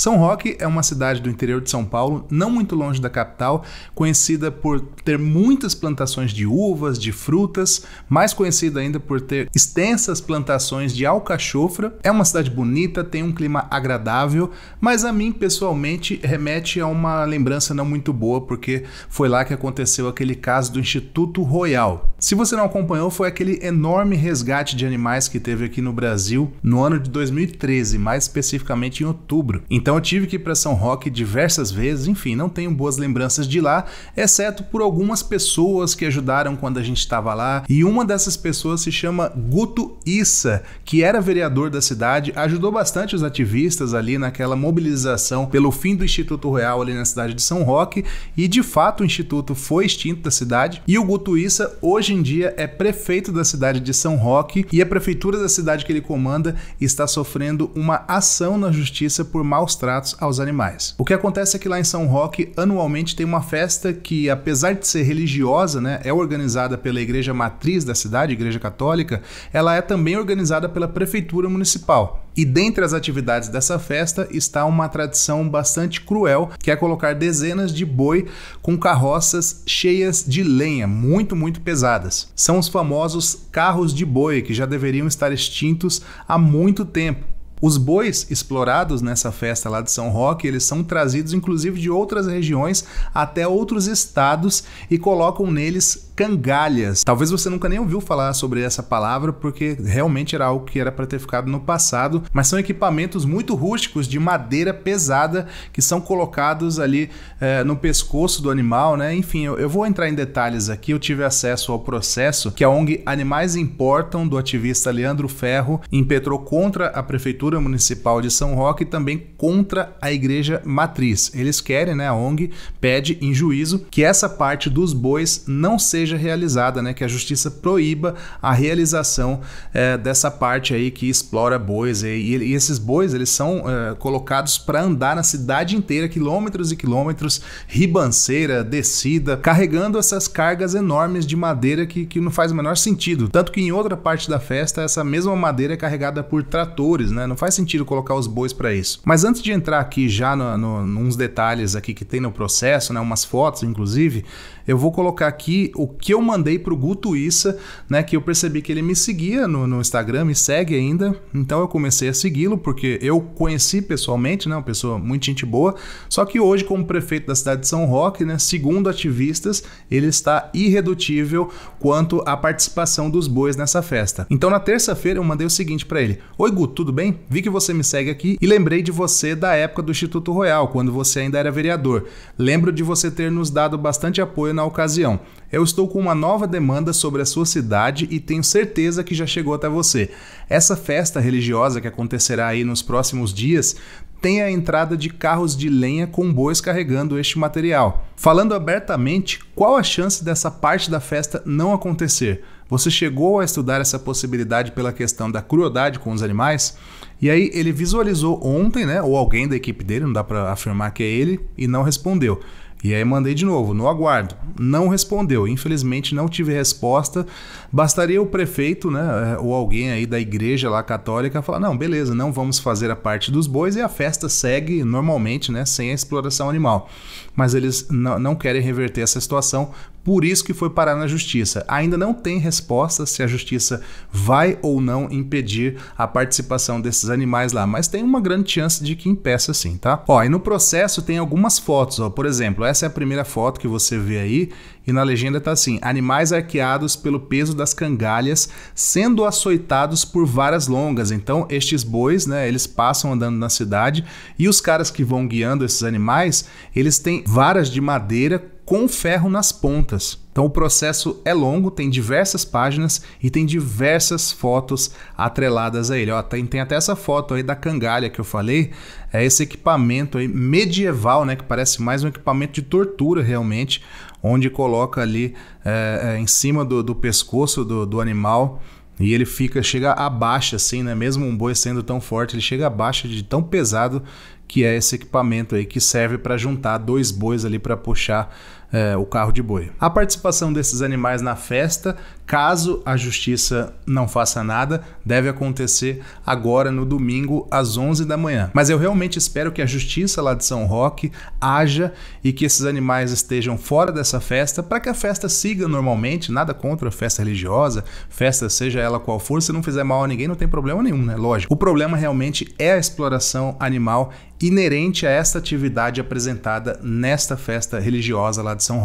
São Roque é uma cidade do interior de São Paulo, não muito longe da capital, conhecida por ter muitas plantações de uvas, de frutas, mais conhecida ainda por ter extensas plantações de alcachofra. É uma cidade bonita, tem um clima agradável, mas a mim pessoalmente remete a uma lembrança não muito boa, porque foi lá que aconteceu aquele caso do Instituto Royal. Se você não acompanhou, foi aquele enorme resgate de animais que teve aqui no Brasil no ano de 2013, mais especificamente em outubro. Então eu tive que ir para São Roque diversas vezes, enfim, não tenho boas lembranças de lá, exceto por algumas pessoas que ajudaram quando a gente estava lá. E uma dessas pessoas se chama Guto Issa, que era vereador da cidade, ajudou bastante os ativistas ali naquela mobilização pelo fim do Instituto Real ali na cidade de São Roque, e de fato o instituto foi extinto da cidade. E o Guto Issa hoje Hoje em dia é prefeito da cidade de São Roque e a prefeitura da cidade que ele comanda está sofrendo uma ação na justiça por maus tratos aos animais. O que acontece é que lá em São Roque anualmente tem uma festa que, apesar de ser religiosa, né, é organizada pela igreja matriz da cidade, Igreja Católica, ela é também organizada pela prefeitura municipal. E dentre as atividades dessa festa está uma tradição bastante cruel, que é colocar dezenas de boi com carroças cheias de lenha, muito, muito pesadas. São os famosos carros de boi, que já deveriam estar extintos há muito tempo os bois explorados nessa festa lá de São Roque, eles são trazidos inclusive de outras regiões até outros estados e colocam neles cangalhas. Talvez você nunca nem ouviu falar sobre essa palavra porque realmente era algo que era para ter ficado no passado, mas são equipamentos muito rústicos de madeira pesada que são colocados ali é, no pescoço do animal, né? Enfim, eu, eu vou entrar em detalhes aqui. Eu tive acesso ao processo que a ONG Animais Importam do ativista Leandro Ferro impetrou contra a prefeitura Prefeitura Municipal de São Roque e também contra a Igreja Matriz. Eles querem, né, a ONG pede em juízo que essa parte dos bois não seja realizada, né, que a justiça proíba a realização é, dessa parte aí que explora bois. E, e esses bois, eles são é, colocados para andar na cidade inteira, quilômetros e quilômetros, ribanceira, descida, carregando essas cargas enormes de madeira que, que não faz o menor sentido. Tanto que em outra parte da festa, essa mesma madeira é carregada por tratores, né? Não faz sentido colocar os bois para isso. Mas antes de entrar aqui já no, no, nos detalhes aqui que tem no processo, né, umas fotos inclusive, eu vou colocar aqui o que eu mandei para o Guto Issa, né, que eu percebi que ele me seguia no, no Instagram, me segue ainda, então eu comecei a segui-lo porque eu conheci pessoalmente, né, uma pessoa muito gente boa, só que hoje como prefeito da cidade de São Roque, né, segundo ativistas, ele está irredutível quanto à participação dos bois nessa festa. Então na terça-feira eu mandei o seguinte para ele: "Oi Guto, tudo bem? Vi que você me segue aqui e lembrei de você da época do Instituto Royal, quando você ainda era vereador. Lembro de você ter nos dado bastante apoio na ocasião. Eu estou com uma nova demanda sobre a sua cidade e tenho certeza que já chegou até você. Essa festa religiosa que acontecerá aí nos próximos dias tem a entrada de carros de lenha com bois carregando este material. Falando abertamente, qual a chance dessa parte da festa não acontecer? Você chegou a estudar essa possibilidade pela questão da crueldade com os animais? E aí ele visualizou ontem, né, ou alguém da equipe dele, não dá para afirmar que é ele, e não respondeu. E aí mandei de novo, no aguardo. Não respondeu. Infelizmente não tive resposta. Bastaria o prefeito, né, eh, ou alguém aí da igreja lá católica falar: "Não, beleza, não vamos fazer a parte dos bois e a festa segue normalmente, né, sem a exploração animal". Mas eles não querem reverter essa situação por isso que foi parar na justiça. Ainda não tem resposta se a justiça vai ou não impedir a participação desses animais lá, mas tem uma grande chance de que impeça sim, tá? Ó, e no processo tem algumas fotos, ó. Por exemplo, essa é a primeira foto que você vê aí e na legenda tá assim: animais arqueados pelo peso das cangalhas sendo açoitados por varas longas. Então, estes bois, né, eles passam andando na cidade e os caras que vão guiando esses animais, eles têm varas de madeira com ferro nas pontas. Então o processo é longo, tem diversas páginas e tem diversas fotos atreladas a ele. Ó, tem, tem até essa foto aí da cangalha que eu falei, é esse equipamento aí medieval, né, que parece mais um equipamento de tortura realmente, onde coloca ali é, é, em cima do, do pescoço do, do animal e ele fica, chega abaixo assim, né? Mesmo um boi sendo tão forte, ele chega abaixo de tão pesado que é esse equipamento aí que serve para juntar dois bois ali para puxar é, o carro de boi. A participação desses animais na festa, caso a justiça não faça nada, deve acontecer agora no domingo às 11 da manhã. Mas eu realmente espero que a justiça lá de São Roque haja e que esses animais estejam fora dessa festa para que a festa siga normalmente, nada contra a festa religiosa, festa seja ela qual for, se não fizer mal a ninguém não tem problema nenhum, né? Lógico. O problema realmente é a exploração animal inerente a esta atividade apresentada nesta festa religiosa lá de de São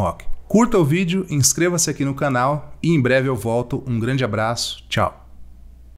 Curta o vídeo, inscreva-se aqui no canal e em breve eu volto. Um grande abraço, tchau!